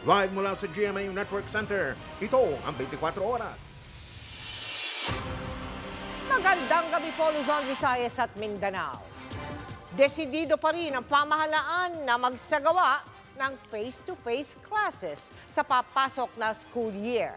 Live mula sa GMA Network Center, ito ang 24 Oras. Magandang gabi po Luzon, Visayas at Mindanao. Desidido pa rin ang pamahalaan na magsagawa ng face-to-face -face classes sa papasok na school year.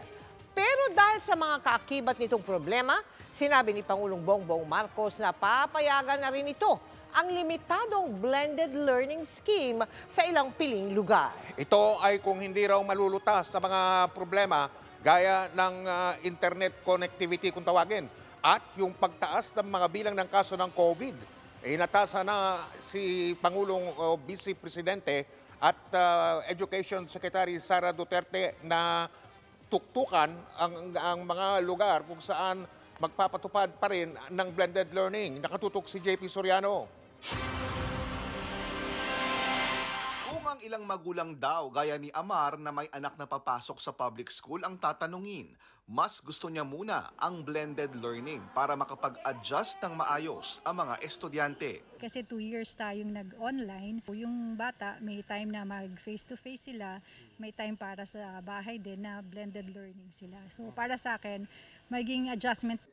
Pero dahil sa mga kaakibat nitong problema, sinabi ni Pangulong Bongbong Marcos na papayagan na rin ito ang limitadong blended learning scheme sa ilang piling lugar. Ito ay kung hindi raw malulutas sa mga problema gaya ng uh, internet connectivity kung tawagin at yung pagtaas ng mga bilang ng kaso ng COVID. Inatasa na si Pangulong o uh, Vice Presidente at uh, Education Secretary Sara Duterte na tuktukan ang, ang mga lugar kung saan magpapatupad pa rin ng blended learning. Nakatutok si JP Soriano. Kung ang ilang magulang daw gaya ni Amar na may anak na papasok sa public school ang tatanungin, mas gusto niya muna ang blended learning para makapag-adjust ng maayos ang mga estudyante. Kasi two years tayong nag-online, yung bata may time na mag-face-to-face sila, may time para sa bahay din na blended learning sila. So para sa akin, maging adjustment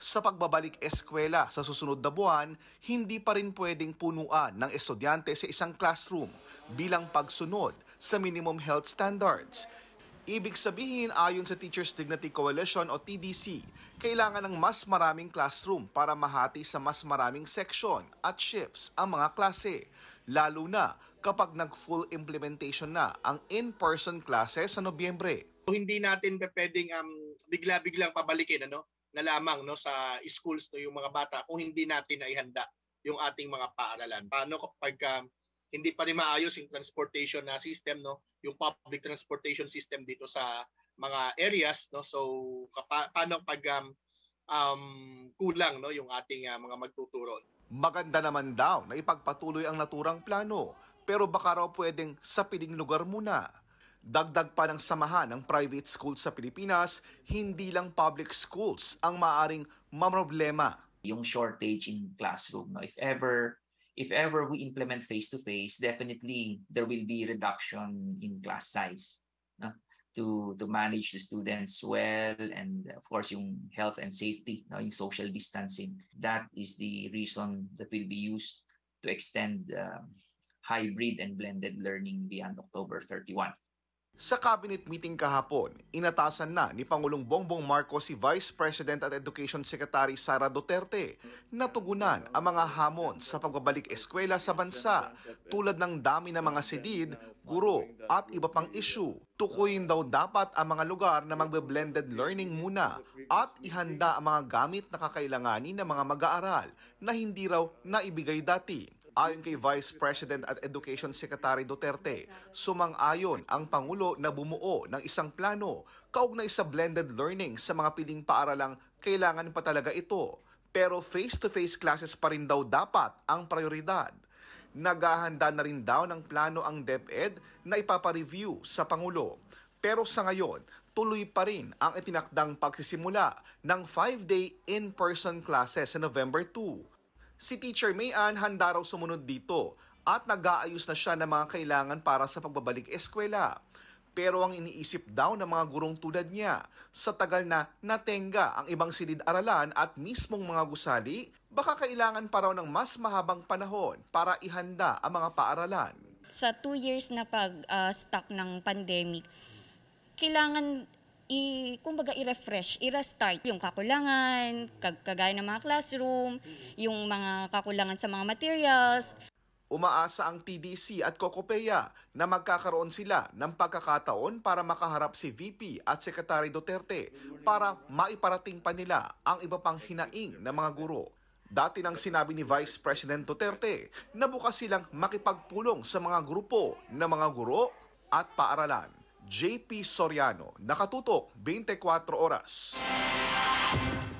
sa pagbabalik eskwela sa susunod na buwan, hindi pa rin pwedeng punuan ng estudyante sa isang classroom bilang pagsunod sa minimum health standards. Ibig sabihin ayon sa Teachers Dignity Coalition o TDC, kailangan ng mas maraming classroom para mahati sa mas maraming section at shifts ang mga klase, lalo na kapag nag-full implementation na ang in-person classes sa Nobyembre. So, Hindi natin pwedeng um, bigla-biglang pabalikin ano? na lamang no sa schools no yung mga bata kung hindi natin naihanda yung ating mga paaralan. Paano kapag uh, hindi pa rin maayos yung transportation na system no, yung public transportation system dito sa mga areas no. So kapa- paano pag um, um, kulang no yung ating uh, mga magtuturo. Maganda naman daw na ipagpatuloy ang naturang plano, pero baka raw pwedeng sa piling lugar muna Dagdag pa ng samahan ng private schools sa Pilipinas, hindi lang public schools ang maaring mamroblema. Yung shortage in classroom, no? if ever if ever we implement face-to-face, definitely there will be reduction in class size no? to to manage the students well and of course yung health and safety, no? yung social distancing. That is the reason that will be used to extend uh, hybrid and blended learning beyond October 31. Sa cabinet meeting kahapon, inatasan na ni Pangulong Bongbong Marcos si Vice President at Education Secretary Sara Duterte na tugunan ang mga hamon sa pagbabalik eskwela sa bansa tulad ng dami ng mga silid, guro at iba pang isyu. Tukuyin daw dapat ang mga lugar na magbe-blended learning muna at ihanda ang mga gamit na kakailanganin ng mga mag-aaral na hindi raw naibigay dati. Ayon kay Vice President at Education Secretary Duterte, sumang-ayon ang Pangulo na bumuo ng isang plano kaugnay sa blended learning sa mga piling paaralang kailangan pa talaga ito. Pero face-to-face classes pa rin daw dapat ang prioridad. Naghahanda na rin daw ng plano ang DepEd na ipapareview sa Pangulo. Pero sa ngayon, tuloy pa rin ang itinakdang pagsisimula ng 5-day in-person classes sa November 2. Si Teacher Mayan handa raw sumunod dito at nag-aayos na siya ng mga kailangan para sa pagbabalik eskwela. Pero ang iniisip daw ng mga gurong tulad niya, sa tagal na natenga ang ibang silid-aralan at mismong mga gusali, baka kailangan pa raw ng mas mahabang panahon para ihanda ang mga paaralan. Sa two years na pag-stuck ah, uh, ng pandemic, kailangan i kumbaga i-refresh, i-restart yung kakulangan, kag kagaya ng mga classroom, yung mga kakulangan sa mga materials. Umaasa ang TDC at Kokopeya na magkakaroon sila ng pagkakataon para makaharap si VP at Secretary Duterte para maiparating pa nila ang iba pang hinaing ng mga guro. Dati nang sinabi ni Vice President Duterte na bukas silang makipagpulong sa mga grupo ng mga guro at paaralan. JP Soriano, nakatutok 24 oras.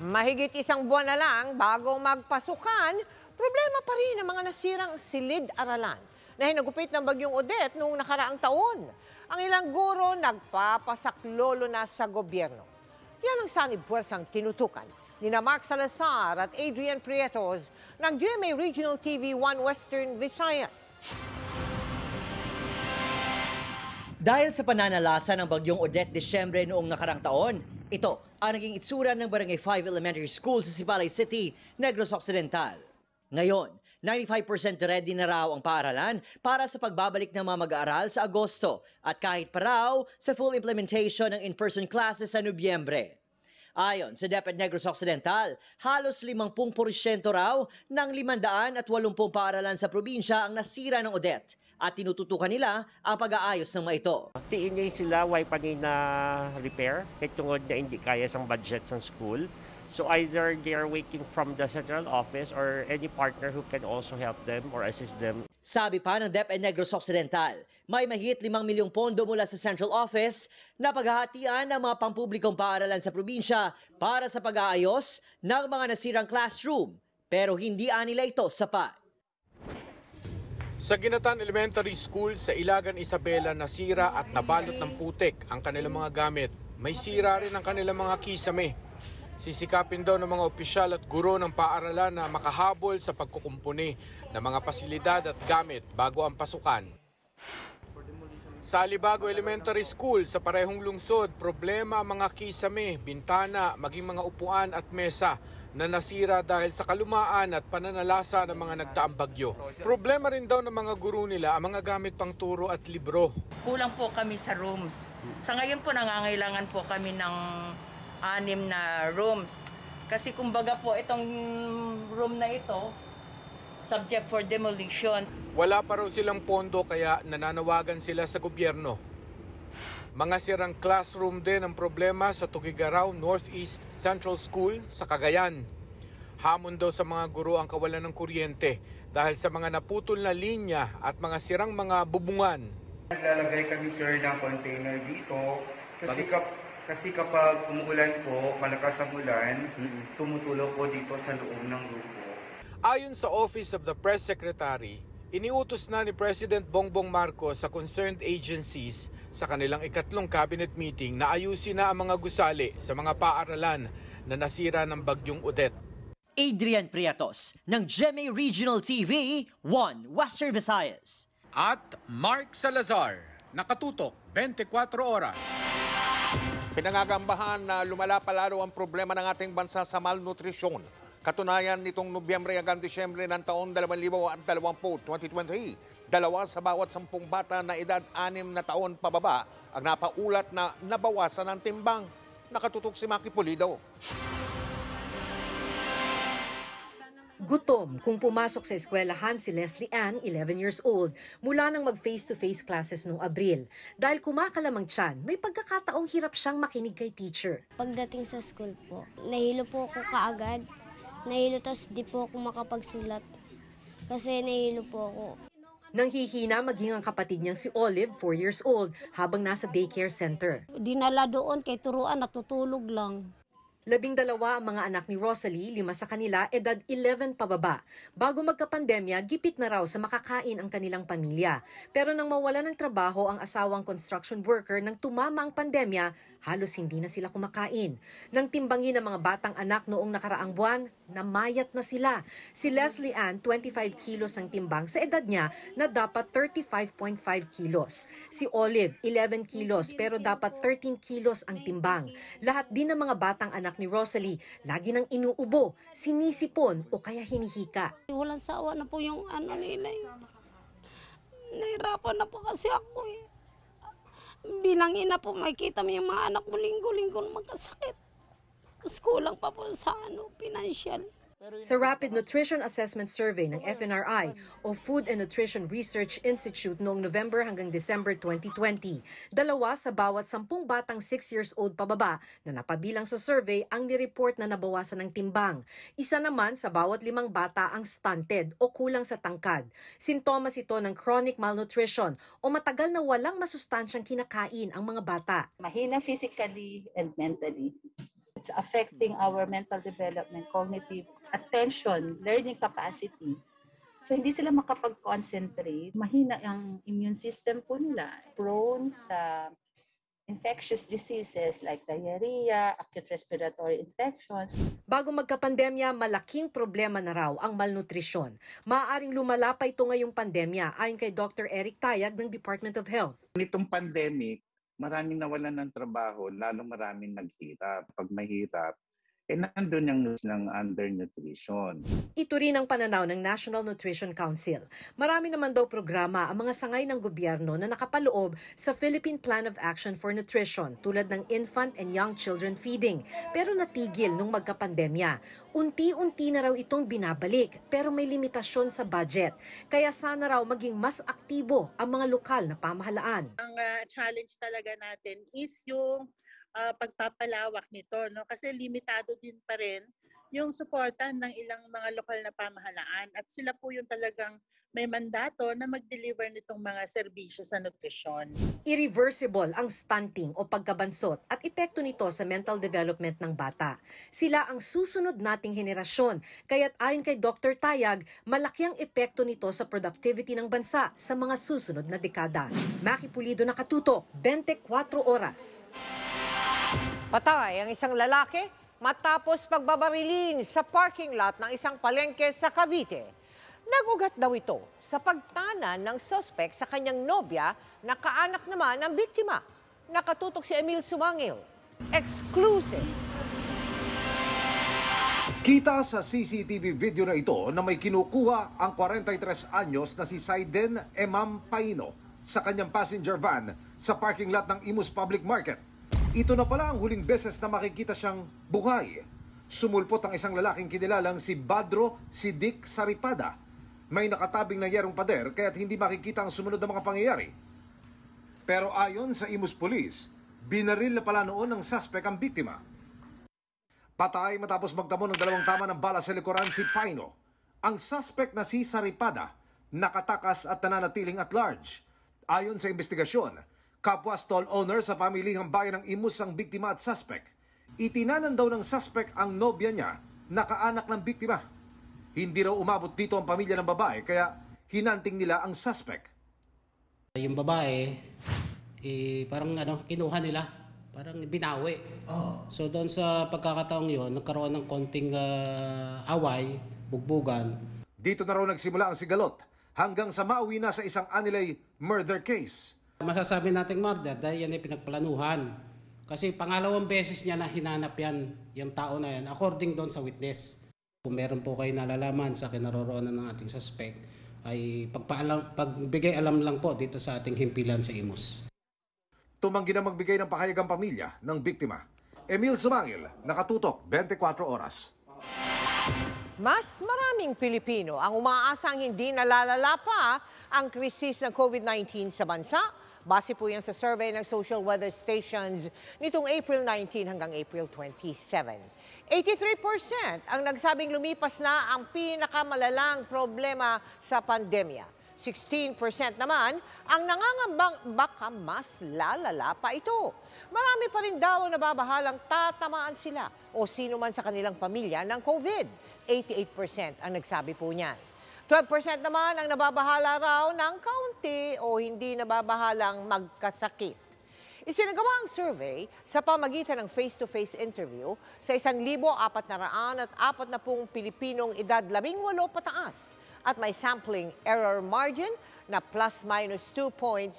Mahigit isang buwan na lang bago magpasukan, problema pa rin ang mga nasirang silid-aralan na hinagupit ng bagyong Odette noong nakaraang taon. Ang ilang guro nagpapasaklolo na sa gobyerno. Yan ang sanib puwersang tinutukan ni na Mark Salazar at Adrian Prietos ng GMA Regional TV 1 Western Visayas. Dahil sa pananalasa ng bagyong Odette Desyembre noong nakarang taon, ito ang naging itsura ng Barangay 5 Elementary School sa Sipalay City, Negros Occidental. Ngayon, 95% ready na raw ang paaralan para sa pagbabalik ng mga mag-aaral sa Agosto at kahit pa raw sa full implementation ng in-person classes sa Nobyembre. Ayon sa DepEd Negros Occidental, halos 50% raw ng 580 paaralan sa probinsya ang nasira ng Odet at tinututukan nila ang pag-aayos ng mga ito. Tiingay sila, why pa na repair, kaya eh, tungod na hindi kaya sa budget sa school. So either they are waiting from the central office or any partner who can also help them or assist them. Sabi pa ng DepEd Negros Occidental, may mahigit 5 milyong pondo mula sa central office na paghahatian ng mga pampublikong paaralan sa probinsya para sa pag-aayos ng mga nasirang classroom pero hindi anila ito sapat. Sa Ginatan Elementary School sa Ilagan Isabela nasira at nabalot ng putik ang kanilang mga gamit. May sira rin ang kanilang mga kisame Sisikapin daw ng mga opisyal at guro ng paaralan na makahabol sa pagkukumpuni ng mga pasilidad at gamit bago ang pasukan. Sa Alibago Elementary School sa parehong lungsod, problema ang mga kisame, bintana, maging mga upuan at mesa na nasira dahil sa kalumaan at pananalasa ng mga nagtaang bagyo. Problema rin daw ng mga guru nila ang mga gamit pang turo at libro. Kulang po kami sa rooms. Sa ngayon po nangangailangan po kami ng anim na rooms. Kasi kumbaga po itong room na ito, subject for demolition. Wala pa raw silang pondo kaya nananawagan sila sa gobyerno. Mga sirang classroom din ang problema sa Tugigaraw Northeast Central School sa Cagayan. Hamon daw sa mga guro ang kawalan ng kuryente dahil sa mga naputol na linya at mga sirang mga bubungan. Naglalagay kami sir ng container dito kasi Bakit? Kasi kapag umuulan po, malakas ang ulan, tumutulo po dito sa loob ng grupo. Ayon sa Office of the Press Secretary, iniutos na ni President Bongbong Marcos sa concerned agencies sa kanilang ikatlong cabinet meeting na ayusin na ang mga gusali sa mga paaralan na nasira ng bagyong Odette. Adrian Priatos ng GMA Regional TV 1 Western Visayas. At Mark Salazar, nakatutok 24 oras. Pinangagambahan na lumala palalo ang problema ng ating bansa sa malnutrisyon. Katunayan nitong Nobyembre hanggang Disyembre ng taon 2020, 2020, dalawa sa bawat sampung bata na edad anim na taon pababa ang napaulat na nabawasan ng timbang. Nakatutok si Maki Pulido. Gutom kung pumasok sa eskwelahan si Leslie Ann, 11 years old, mula nang mag face-to-face classes noong Abril. Dahil kumakalamang tiyan, may pagkakataong hirap siyang makinig kay teacher. Pagdating sa school po, nahilo po ako kaagad. Nahilo tas di po ako makapagsulat kasi nahilo po ako. Nang hihina maging ang kapatid niyang si Olive, 4 years old, habang nasa daycare center. Dinala doon kay turuan, natutulog lang. Labing dalawa ang mga anak ni Rosalie, lima sa kanila, edad 11 pababa. Bago magkapandemya, gipit na raw sa makakain ang kanilang pamilya. Pero nang mawala ng trabaho ang asawang construction worker nang tumama ang pandemya, Halos hindi na sila kumakain. Nang timbangin ng mga batang anak noong nakaraang buwan, namayat na sila. Si Leslie Ann, 25 kilos ang timbang sa edad niya na dapat 35.5 kilos. Si Olive, 11 kilos pero dapat 13 kilos ang timbang. Lahat din ng mga batang anak ni Rosalie, lagi nang inuubo, sinisipon o kaya hinihika. Walang sawa na po yung ano nila. Eh. Nahirapan na po kasi ako eh bilang ina po, makita mo yung mga anak mo linggo-linggo magkasakit. Mas kulang pa po sa ano, financial. Sa Rapid Nutrition Assessment Survey ng FNRI o Food and Nutrition Research Institute noong November hanggang December 2020, dalawa sa bawat sampung batang 6 years old pababa na napabilang sa survey ang nireport na nabawasan ng timbang. Isa naman sa bawat limang bata ang stunted o kulang sa tangkad. Sintomas ito ng chronic malnutrition o matagal na walang masustansyang kinakain ang mga bata. Mahina physically and mentally it's affecting our mental development, cognitive attention, learning capacity. So hindi sila makapag-concentrate, mahina ang immune system po nila, prone sa infectious diseases like diarrhea, acute respiratory infections. Bago magkapandemya, malaking problema na raw ang malnutrisyon. Maaaring lumala ito ngayong pandemya ayon kay Dr. Eric Tayag ng Department of Health. Nitong pandemic, maraming nawalan ng trabaho, lalo maraming naghirap. Pag mahirap, eh nandun yung news ng undernutrition. Ito rin ang pananaw ng National Nutrition Council. Marami naman daw programa ang mga sangay ng gobyerno na nakapaloob sa Philippine Plan of Action for Nutrition tulad ng infant and young children feeding pero natigil nung magkapandemya. Unti-unti na raw itong binabalik pero may limitasyon sa budget. Kaya sana raw maging mas aktibo ang mga lokal na pamahalaan. Ang uh, challenge talaga natin is yung uh, pagpapalawak nito no kasi limitado din pa rin yung suporta ng ilang mga lokal na pamahalaan at sila po yung talagang may mandato na mag-deliver nitong mga serbisyo sa nutrisyon. Irreversible ang stunting o pagkabansot at epekto nito sa mental development ng bata. Sila ang susunod nating henerasyon, kaya't ayon kay Dr. Tayag, malaki ang epekto nito sa productivity ng bansa sa mga susunod na dekada. Maki Pulido nakatutok, 24 oras. Patay ang isang lalaki matapos pagbabarilin sa parking lot ng isang palengke sa Cavite. Nagugat daw ito sa pagtana ng sospek sa kanyang nobya na kaanak naman ng biktima. Nakatutok si Emil Sumangil. Exclusive. Kita sa CCTV video na ito na may kinukuha ang 43 anyos na si Saiden Emam Paino sa kanyang passenger van sa parking lot ng Imus Public Market ito na pala ang huling beses na makikita siyang buhay. Sumulpot ang isang lalaking kinilalang si Badro Sidik Saripada. May nakatabing na yerong pader kaya't hindi makikita ang sumunod na mga pangyayari. Pero ayon sa Imus Police, binaril na pala noon ng suspect ang biktima. Patay matapos magtamo ng dalawang tama ng bala sa likuran si Pino. Ang suspect na si Saripada nakatakas at nananatiling at large. Ayon sa investigasyon, Kapwa stall owner sa pamilihang bayan ng Imus ang biktima at suspect. Itinanan daw ng suspect ang nobya niya na kaanak ng biktima. Hindi raw umabot dito ang pamilya ng babae kaya hinanting nila ang suspect. Yung babae, eh, parang ano, kinuha nila. Parang binawi. Oh. So doon sa pagkakataong yon nagkaroon ng konting uh, away, bugbugan. Dito na raw nagsimula ang sigalot hanggang sa mauwi na sa isang anilay murder case. Masasabi nating murder dahil yan ay pinagplanuhan. Kasi pangalawang beses niya na hinanap yan, yung tao na yan, according doon sa witness. Kung meron po kayo nalalaman sa kinaroroonan ng ating suspect, ay pagpaalam, pagbigay alam lang po dito sa ating himpilan sa IMUS. Tumanggi na magbigay ng pahayag ang pamilya ng biktima. Emil Sumangil, nakatutok 24 oras. Mas maraming Pilipino ang umaasang hindi nalalala pa ang krisis ng COVID-19 sa bansa Base po yan sa survey ng social weather stations nitong April 19 hanggang April 27. 83% ang nagsabing lumipas na ang pinakamalalang problema sa pandemya. 16% naman ang nangangambang baka mas lalala pa ito. Marami pa rin daw ang nababahalang tatamaan sila o sino man sa kanilang pamilya ng COVID. 88% ang nagsabi po niyan. 12% naman ang nababahala raw ng county o hindi nababahalang magkasakit. Isinagawa ang survey sa pamagitan ng face-to-face -face interview sa 1,440 at 40 Pilipinong edad 18 pataas at may sampling error margin na plus minus 2.6%.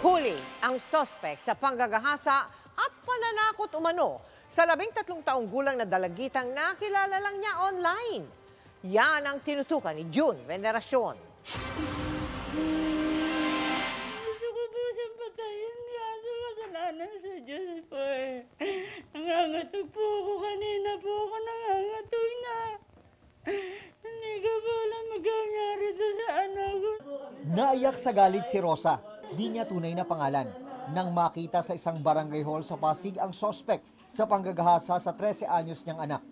Huli ang sospek sa panggagahasa at pananakot umano sa labing tatlong taong gulang na dalagitang nakilala lang niya online. Yan ang tinutukan ni June Veneracion. Gusto ko po siyang patayin, kaso kasalanan sa Diyos po eh. Nangangatog po ako kanina po ako nangangatog na. Hindi ko po alam magkanyari doon sa anak ko. Naiyak sa galit si Rosa. Di niya tunay na pangalan. Nang makita sa isang barangay hall sa Pasig ang sospek sa panggagahasa sa 13 anyos niyang anak.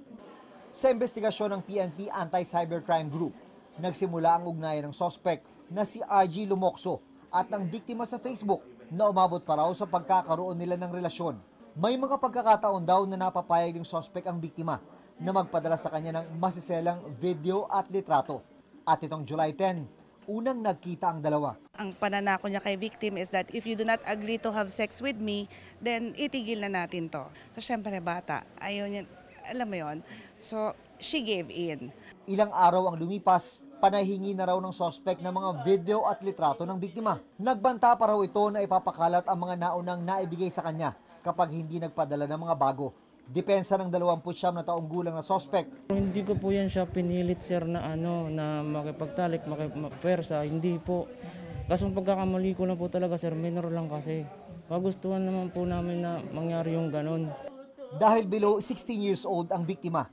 Sa investigasyon ng PNP Anti-Cybercrime Group, nagsimula ang ugnayan ng sospek na si RG Lumokso at ang biktima sa Facebook na umabot pa raw sa pagkakaroon nila ng relasyon. May mga pagkakataon daw na napapayag ng sospek ang biktima na magpadala sa kanya ng masiselang video at litrato. At itong July 10, unang nagkita ang dalawa. Ang pananako niya kay victim is that if you do not agree to have sex with me, then itigil na natin to. So syempre bata, ayaw niya, alam mo yon. So she gave in. Ilang araw ang lumipas, panahingi na raw ng sospek ng mga video at litrato ng biktima. Nagbanta pa raw ito na ipapakalat ang mga naunang naibigay sa kanya kapag hindi nagpadala ng mga bago Depensa ng 29 na taong gulang na sospek. Hindi ko po yan siya pinilit sir na ano na makipagtalik, makipagpersa, hindi po. Kaso pagkakamali ko na po talaga sir, minor lang kasi. Pagustuhan naman po namin na mangyari yung ganon. Dahil below 16 years old ang biktima,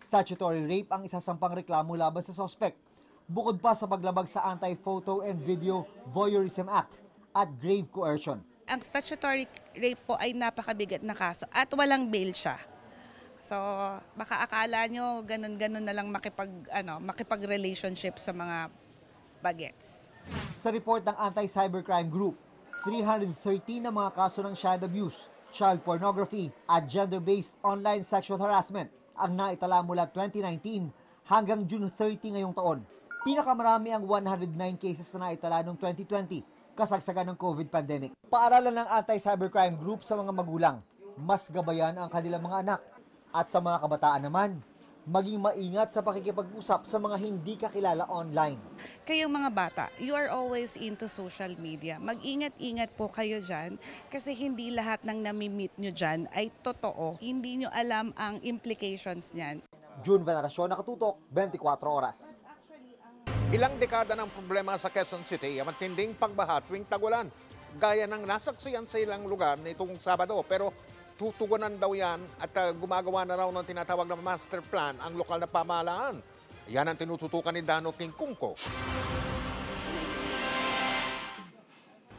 statutory rape ang isasampang reklamo laban sa sospek. Bukod pa sa paglabag sa Anti-Photo and Video Voyeurism Act at grave coercion ang statutory rape po ay napakabigat na kaso at walang bail siya. So, baka akala nyo ganun-ganun na lang makipag, ano, makipag-relationship sa mga bagets. Sa report ng Anti-Cybercrime Group, 313 na mga kaso ng child abuse, child pornography at gender-based online sexual harassment ang naitala mula 2019 hanggang June 30 ngayong taon. Pinakamarami ang 109 cases na naitala noong 2020 kasagsagan ng COVID pandemic. Paaralan ng anti-cybercrime group sa mga magulang, mas gabayan ang kanilang mga anak. At sa mga kabataan naman, maging maingat sa pakikipag-usap sa mga hindi kakilala online. Kayong mga bata, you are always into social media. Mag-ingat-ingat po kayo dyan kasi hindi lahat ng nami-meet nyo dyan ay totoo. Hindi nyo alam ang implications niyan. June Veneracion, Nakatutok, 24 Oras. Ilang dekada ng problema sa Quezon City ang matinding pagbaha tuwing tagulan. Gaya ng nasaksiyan sa ilang lugar nitong Sabado pero tutugunan daw yan at uh, gumagawa na raw ng tinatawag na master plan ang lokal na pamahalaan. Yan ang tinututukan ni Dano King Kungko.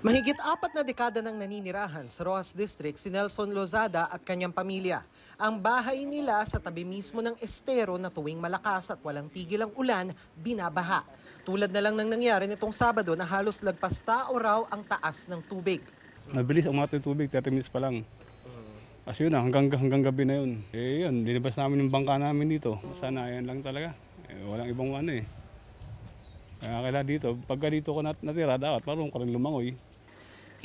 Mahigit apat na dekada ng naninirahan sa Rojas District si Nelson Lozada at kanyang pamilya. Ang bahay nila sa tabi mismo ng estero na tuwing malakas at walang tigil ang ulan, binabaha. Tulad na lang ng nangyari nitong Sabado na halos lagpas tao raw ang taas ng tubig. Mabilis umatay yung tubig, 30 minutes pa lang. As yun, ah, hanggang, hanggang gabi na yun. Eh yun, linabas namin yung bangka namin dito. Sana yan lang talaga. Eh, walang ibang ano eh. Kaya kailangan dito, pagka dito ko nat natira, dapat parang ko rin lumangoy.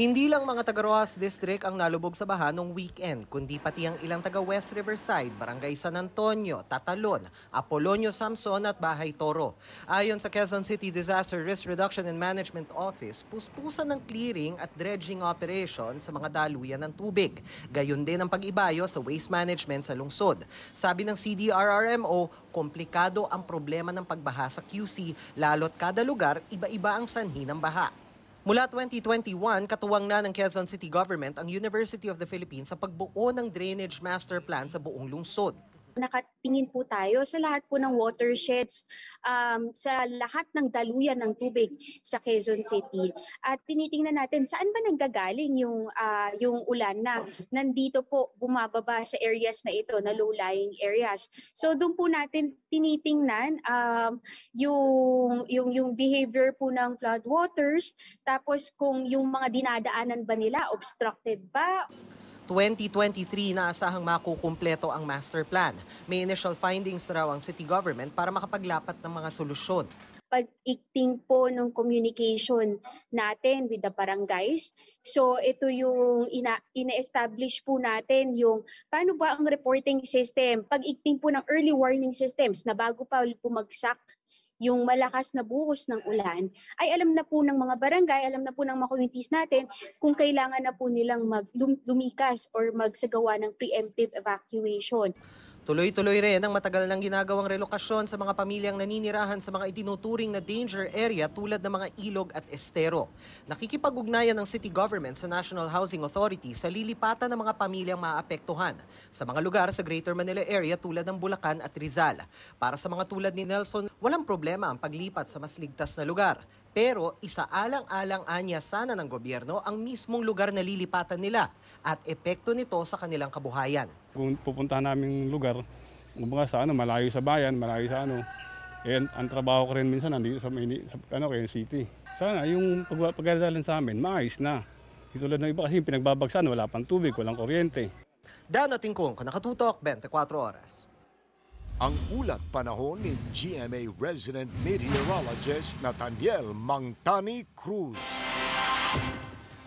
Hindi lang mga taga Rojas District ang nalubog sa baha noong weekend, kundi pati ang ilang taga West Riverside, Barangay San Antonio, Tatalon, Apolonio Samson at Bahay Toro. Ayon sa Quezon City Disaster Risk Reduction and Management Office, puspusan ng clearing at dredging operation sa mga daluyan ng tubig. Gayon din ang pag-ibayo sa waste management sa lungsod. Sabi ng CDRRMO, komplikado ang problema ng pagbaha sa QC, lalo't kada lugar iba-iba ang sanhi ng baha. Mula 2021, katuwang na ng Quezon City Government ang University of the Philippines sa pagbuo ng drainage master plan sa buong lungsod nakatingin po tayo sa lahat po ng watersheds, um, sa lahat ng daluyan ng tubig sa Quezon City. At tinitingnan natin saan ba nanggagaling yung, uh, yung ulan na nandito po bumababa sa areas na ito, na low-lying areas. So doon po natin tinitingnan um, yung, yung, yung behavior po ng floodwaters, tapos kung yung mga dinadaanan ba nila, obstructed ba? 2023 na asahang makukumpleto ang master plan. May initial findings na raw ang city government para makapaglapat ng mga solusyon pag-ikting po ng communication natin with the barangays. So ito yung ina- ina-establish po natin yung paano ba ang reporting system, pag-ikting po ng early warning systems na bago pa pumagsak yung malakas na buhos ng ulan, ay alam na po ng mga barangay, alam na po ng mga communities natin kung kailangan na po nilang mag lumikas or magsagawa ng preemptive evacuation. Tuloy-tuloy rin ang matagal nang ginagawang relokasyon sa mga pamilyang naninirahan sa mga itinuturing na danger area tulad ng mga ilog at estero. Nakikipag-ugnayan ng city government sa National Housing Authority sa lilipatan ng mga pamilyang maapektuhan sa mga lugar sa Greater Manila area tulad ng Bulacan at Rizal. Para sa mga tulad ni Nelson, walang problema ang paglipat sa mas ligtas na lugar. Pero isa alang alang anya sana ng gobyerno ang mismong lugar na lilipatan nila at epekto nito sa kanilang kabuhayan pupuntahan naming lugar, kumbaga sa ano, malayo sa bayan, malayo sa ano. And ang trabaho ko rin minsan nandito sa, mini, sa ano, kayo city. Sana yung pag pagdadalan sa amin, maayos na. Itulad ng iba kasi pinagbabagsan, wala pang tubig, walang kuryente. Dan at Tingkong, nakatutok, 24 Oras. Ang ulat panahon ni GMA resident meteorologist Nathaniel Mangtani Cruz.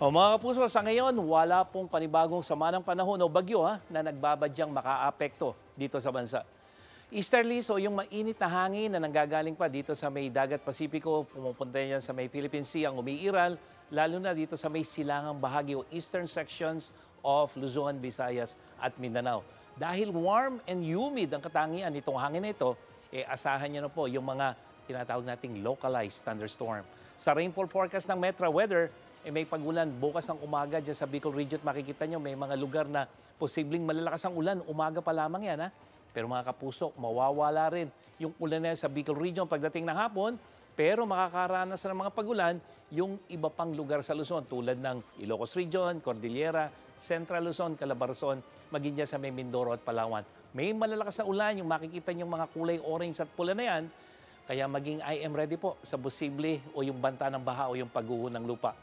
O mga kapuso, sa ngayon, wala pong panibagong sama ng panahon o bagyo ha, na nagbabadyang makaapekto dito sa bansa. Easterly, so yung mainit na hangin na nanggagaling pa dito sa may dagat Pasipiko, pumupunta yan sa may Philippine Sea ang umiiral, lalo na dito sa may silangang bahagi o eastern sections of Luzon, Visayas at Mindanao. Dahil warm and humid ang katangian nitong hangin na ito, eh, asahan niyo na po yung mga tinatawag nating localized thunderstorm. Sa rainfall forecast ng Metro Weather, eh, may pagulan bukas ng umaga dyan sa Bicol Region. Makikita nyo may mga lugar na posibleng malalakas ang ulan. Umaga pa lamang yan ha. Pero mga kapuso, mawawala rin yung ulan na sa Bicol Region pagdating ng hapon. Pero makakaranas ng mga pagulan yung iba pang lugar sa Luzon tulad ng Ilocos Region, Cordillera, Central Luzon, Calabarzon, maging dyan sa may Mindoro at Palawan. May malalakas na ulan yung makikita yung mga kulay orange at pula na yan. Kaya maging I am ready po sa posible o yung banta ng baha o yung pagguho ng lupa.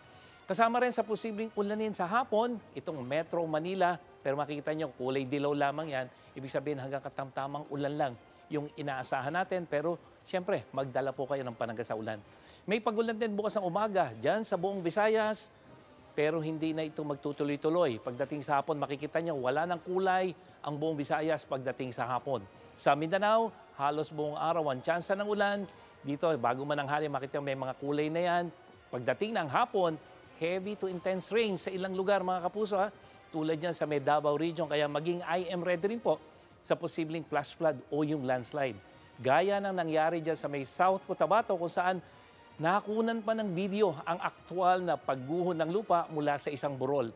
Kasama rin sa posibleng ulanin sa hapon, itong Metro Manila. Pero makikita nyo, kulay dilaw lamang yan. Ibig sabihin hanggang katamtamang ulan lang yung inaasahan natin. Pero siyempre, magdala po kayo ng panangga sa ulan. May pagulan din bukas ng umaga dyan sa buong Visayas. Pero hindi na ito magtutuloy-tuloy. Pagdating sa hapon, makikita nyo, wala ng kulay ang buong Visayas pagdating sa hapon. Sa Mindanao, halos buong araw ang tsansa ng ulan. Dito, bago man ang hali, makikita may mga kulay na yan. Pagdating ng hapon, heavy to intense rain sa ilang lugar mga kapuso ha. Tulad niyan sa may Davao region kaya maging IM ready rin po sa posibleng flash flood o yung landslide. Gaya ng nangyari diyan sa may South Cotabato kung saan nakunan pa ng video ang aktual na pagguho ng lupa mula sa isang burol.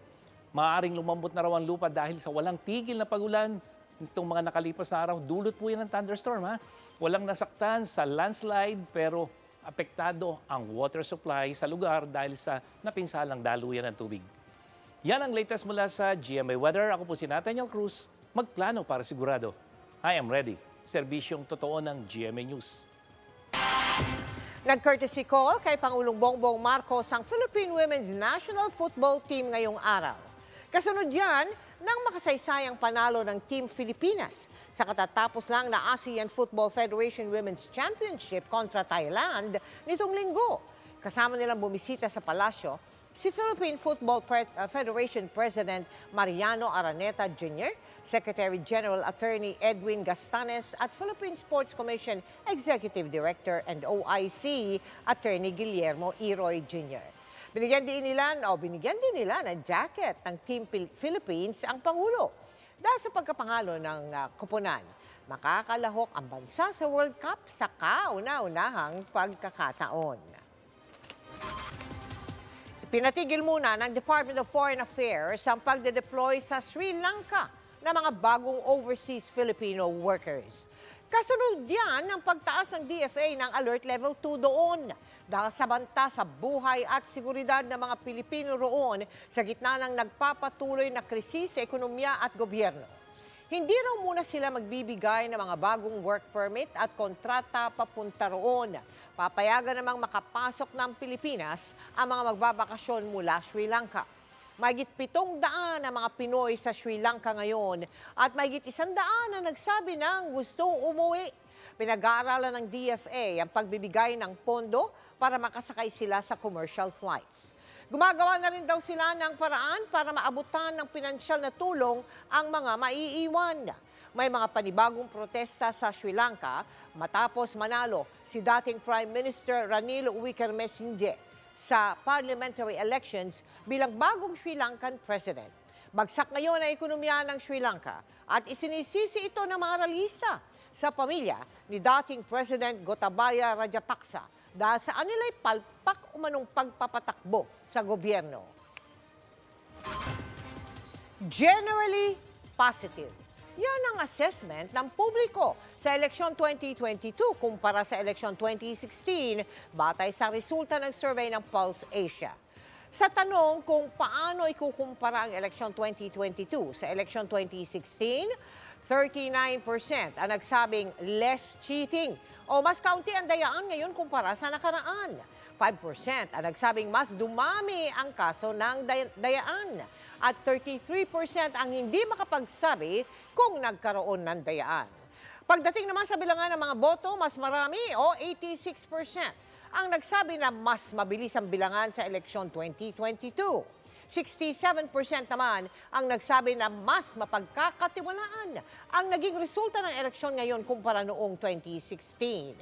Maaring lumambot na raw ang lupa dahil sa walang tigil na pagulan nitong mga nakalipas na araw. Dulot po yan ng thunderstorm ha. Walang nasaktan sa landslide pero apektado ang water supply sa lugar dahil sa napinsalang daluyan ng tubig. Yan ang latest mula sa GMA Weather. Ako po si Nathaniel Cruz. Magplano para sigurado. I am ready. Serbisyong totoo ng GMA News. Nag-courtesy call kay Pangulong Bongbong Marcos ang Philippine Women's National Football Team ngayong araw. Kasunod yan ng makasaysayang panalo ng Team Filipinas sa katatapos lang na ASEAN Football Federation Women's Championship kontra Thailand nitong linggo. Kasama nilang bumisita sa palasyo si Philippine Football uh, Federation President Mariano Araneta Jr., Secretary General Attorney Edwin Gastanes at Philippine Sports Commission Executive Director and OIC Attorney Guillermo Iroy Jr. Binigyan din nila, o binigyan din nila ng jacket ng Team Philippines ang Pangulo. Dahil sa pagkapangalo ng uh, ah, kupunan, makakalahok ang bansa sa World Cup sa kauna-unahang pagkakataon. Pinatigil muna ng Department of Foreign Affairs ang pagde-deploy sa Sri Lanka ng mga bagong overseas Filipino workers. Kasunod yan ang pagtaas ng DFA ng alert level 2 doon dahil sa banta sa buhay at seguridad ng mga Pilipino roon sa gitna ng nagpapatuloy na krisis sa ekonomiya at gobyerno. Hindi raw muna sila magbibigay ng mga bagong work permit at kontrata papunta roon. Papayagan namang makapasok ng Pilipinas ang mga magbabakasyon mula Sri Lanka. Mayigit pitong daan ang mga Pinoy sa Sri Lanka ngayon at mayigit isang daan ang nagsabi ng gustong umuwi Pinag-aaralan ng DFA ang pagbibigay ng pondo para makasakay sila sa commercial flights. Gumagawa na rin daw sila ng paraan para maabutan ng pinansyal na tulong ang mga maiiwan. May mga panibagong protesta sa Sri Lanka matapos manalo si dating Prime Minister Ranil Wickremesinghe sa parliamentary elections bilang bagong Sri Lankan president. Bagsak ngayon ang ekonomiya ng Sri Lanka at isinisisi ito ng mga realista sa pamilya ni dating President Gotabaya Rajapaksa dahil sa anilay palpak umanong pagpapatakbo sa gobyerno. Generally positive. Yan ang assessment ng publiko sa eleksyon 2022 kumpara sa eleksyon 2016 batay sa resulta ng survey ng Pulse Asia. Sa tanong kung paano ikukumpara ang eleksyon 2022 sa eleksyon 2016, 39% ang nagsabing less cheating o mas kaunti ang dayaan ngayon kumpara sa nakaraan. 5% ang nagsabing mas dumami ang kaso ng day dayaan at 33% ang hindi makapagsabi kung nagkaroon ng dayaan. Pagdating naman sa bilangan ng mga boto, mas marami o 86% ang nagsabi na mas mabilis ang bilangan sa eleksyon 2022. 67% naman ang nagsabi na mas mapagkakatiwalaan ang naging resulta ng eleksyon ngayon kumpara noong 2016.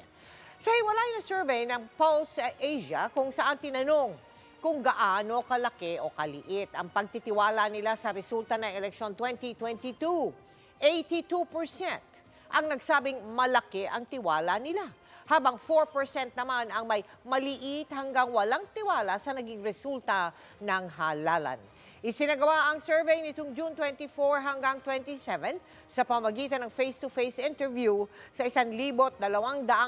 Sa hiwalay na survey ng Pulse Asia kung saan tinanong kung gaano kalaki o kaliit ang pagtitiwala nila sa resulta ng eleksyon 2022, 82% ang nagsabing malaki ang tiwala nila habang 4% naman ang may maliit hanggang walang tiwala sa naging resulta ng halalan. Isinagawa ang survey nitong June 24 hanggang 27 sa pamagitan ng face-to-face -face interview sa 1,200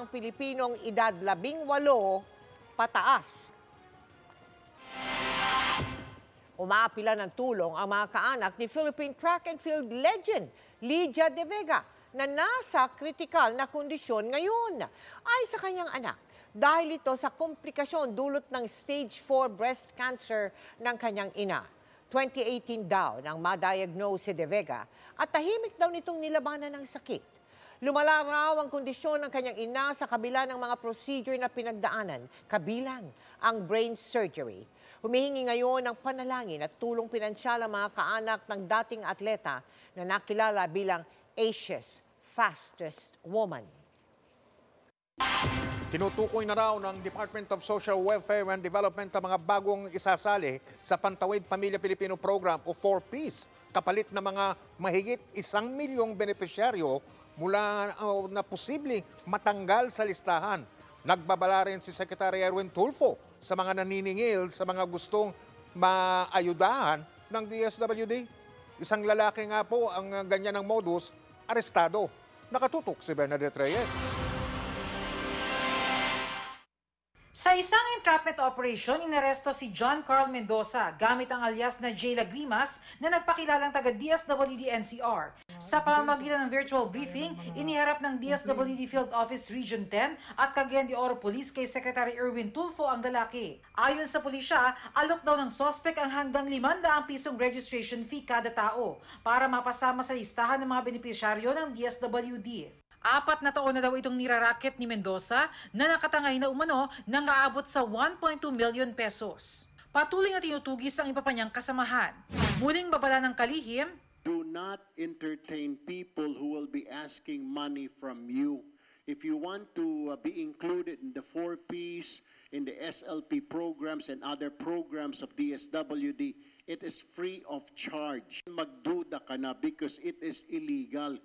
Pilipinong edad 18 pataas. Umaapila ng tulong ang mga kaanak ni Philippine track and field legend Lydia De Vega na nasa critical na kondisyon ngayon ay sa kanyang anak dahil ito sa komplikasyon dulot ng stage 4 breast cancer ng kanyang ina. 2018 daw nang ma-diagnose si De Vega at tahimik daw nitong nilabanan ng sakit. Lumala raw ang kondisyon ng kanyang ina sa kabila ng mga procedure na pinagdaanan, kabilang ang brain surgery. Humihingi ngayon ng panalangin at tulong pinansyal ang mga kaanak ng dating atleta na nakilala bilang Asius fastest woman. Tinutukoy na raw ng Department of Social Welfare and Development ang mga bagong isasali sa Pantawid Pamilya Pilipino Program o 4Ps kapalit ng mga mahigit isang milyong benepisyaryo mula uh, na posibleng matanggal sa listahan. Nagbabala rin si Secretary Erwin Tulfo sa mga naniningil sa mga gustong maayudahan ng DSWD. Isang lalaki nga po ang ganyan ng modus, arestado. Nakatutok si Bernadette Reyes. Sa isang entrapment operation, inaresto si John Carl Mendoza gamit ang alias na Jay Lagrimas na nagpakilalang taga DSWD NCR. Sa pamamagitan ng virtual briefing, iniharap ng DSWD Field Office Region 10 at Cagayan de Oro Police kay Secretary Erwin Tulfo ang lalaki. Ayon sa pulisya, alok daw ng sospek ang hanggang 500 ang pisong registration fee kada tao para mapasama sa listahan ng mga benepisyaryo ng DSWD. Apat na taon na daw itong niraraket ni Mendoza na nakatangay na umano nang aabot sa 1.2 million pesos. Patuloy na tinutugis ang iba pa niyang kasamahan. Muling babala ng kalihim, Do not entertain people who will be asking money from you. If you want to uh, be included in the 4Ps, in the SLP programs and other programs of DSWD, it is free of charge. Magduda ka na because it is illegal.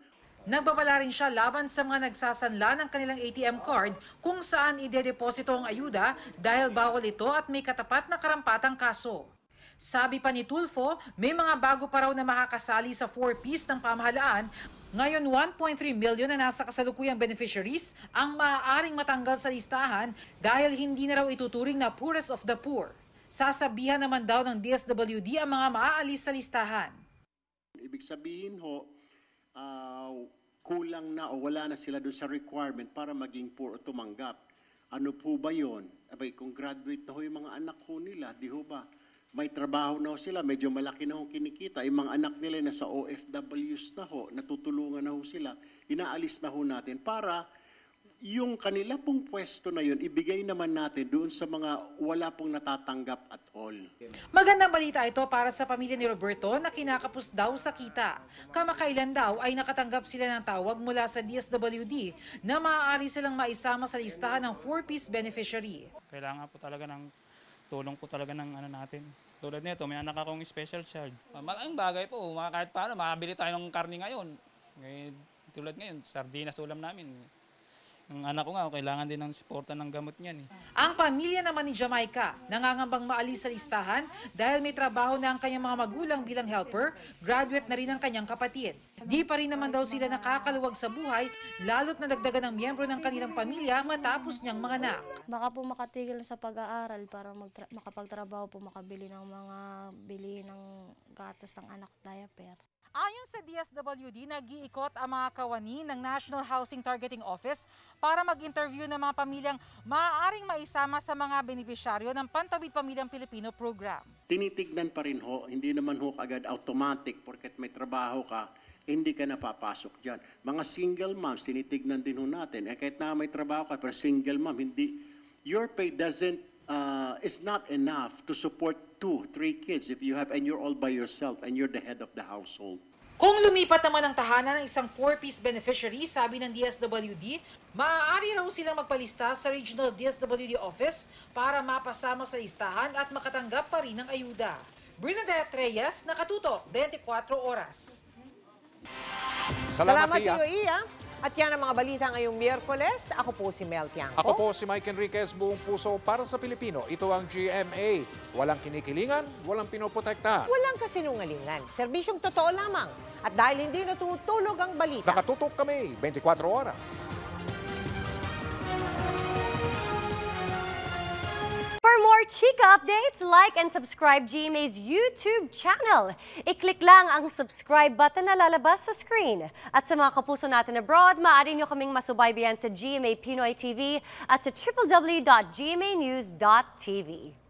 Nagpapala rin siya laban sa mga nagsasanla ng kanilang ATM card kung saan idedeposito ang ayuda dahil bawal ito at may katapat na karampatang kaso. Sabi pa ni Tulfo, may mga bago pa raw na makakasali sa 4-piece ng pamahalaan. Ngayon 1.3 million na nasa kasalukuyang beneficiaries ang maaaring matanggal sa listahan dahil hindi na raw ituturing na poorest of the poor. Sasabihan naman daw ng DSWD ang mga maaalis sa listahan. Ibig sabihin ho, uh, kulang na o wala na sila doon sa requirement para maging poor o tumanggap. Ano po ba yon? Abay, kung graduate na ho yung mga anak ko nila, di ho ba? May trabaho na ho sila, medyo malaki na ho kinikita. Yung mga anak nila na sa OFWs na ho, natutulungan na ho sila, inaalis na ho natin para yung kanila pong pwesto na yun, ibigay naman natin doon sa mga wala pong natatanggap at all. Magandang balita ito para sa pamilya ni Roberto na kinakapos daw sa kita. Kamakailan daw ay nakatanggap sila ng tawag mula sa DSWD na maaari silang maisama sa listahan ng four-piece beneficiary. Kailangan po talaga ng tulong po talaga ng ano natin. Tulad nito, may anak akong special child. Ah, malaking bagay po, kahit paano, makabili tayo ng karne ngayon. Ngayon, eh, tulad ngayon, sardinas ulam namin. Ang anak ko nga, kailangan din ng suporta ng gamot niyan. Eh. Ang pamilya naman ni Jamaica, nangangambang maalis sa listahan dahil may trabaho na ang kanyang mga magulang bilang helper, graduate na rin ang kanyang kapatid. Di pa rin naman daw sila nakakaluwag sa buhay, lalo't nadagdagan ng miyembro ng kanilang pamilya matapos niyang mga anak. Baka po makatigil sa pag-aaral para makapagtrabaho po, makabili ng mga bili ng gatas ng anak diaper. Ayon sa DSWD, nag-iikot ang mga kawani ng National Housing Targeting Office para mag-interview ng mga pamilyang maaaring maisama sa mga benepisyaryo ng Pantawid Pamilyang Pilipino program. Tinitignan pa rin ho, hindi naman ho agad automatic porket may trabaho ka, hindi ka napapasok dyan. Mga single moms, tinitignan din ho natin. Eh, kahit na may trabaho ka, pero single mom, hindi, your pay doesn't uh, is not enough to support two, three kids if you have, and you're all by yourself, and you're the head of the household. Kung lumipat naman ang tahanan ng isang four-piece beneficiary, sabi ng DSWD, maaari raw silang magpalista sa Regional DSWD Office para mapasama sa listahan at makatanggap pa rin ng ayuda. Bernadette Reyes, Nakatutok, 24 Oras. Salamat, Salamat iyo, Iya. At yan ang mga balita ngayong Miyerkules. Ako po si Mel Tiangco. Ako po si Mike Enriquez, buong puso para sa Pilipino. Ito ang GMA. Walang kinikilingan, walang pinoprotektahan. Walang kasinungalingan. Serbisyong totoo lamang. At dahil hindi natutulog ang balita. Nakatutok kami 24 oras. more chika updates, like and subscribe GMA's YouTube channel. I-click lang ang subscribe button na lalabas sa screen. At sa mga kapuso natin abroad, maaari nyo kaming masubaybayan sa GMA Pinoy TV at sa www.gmanews.tv.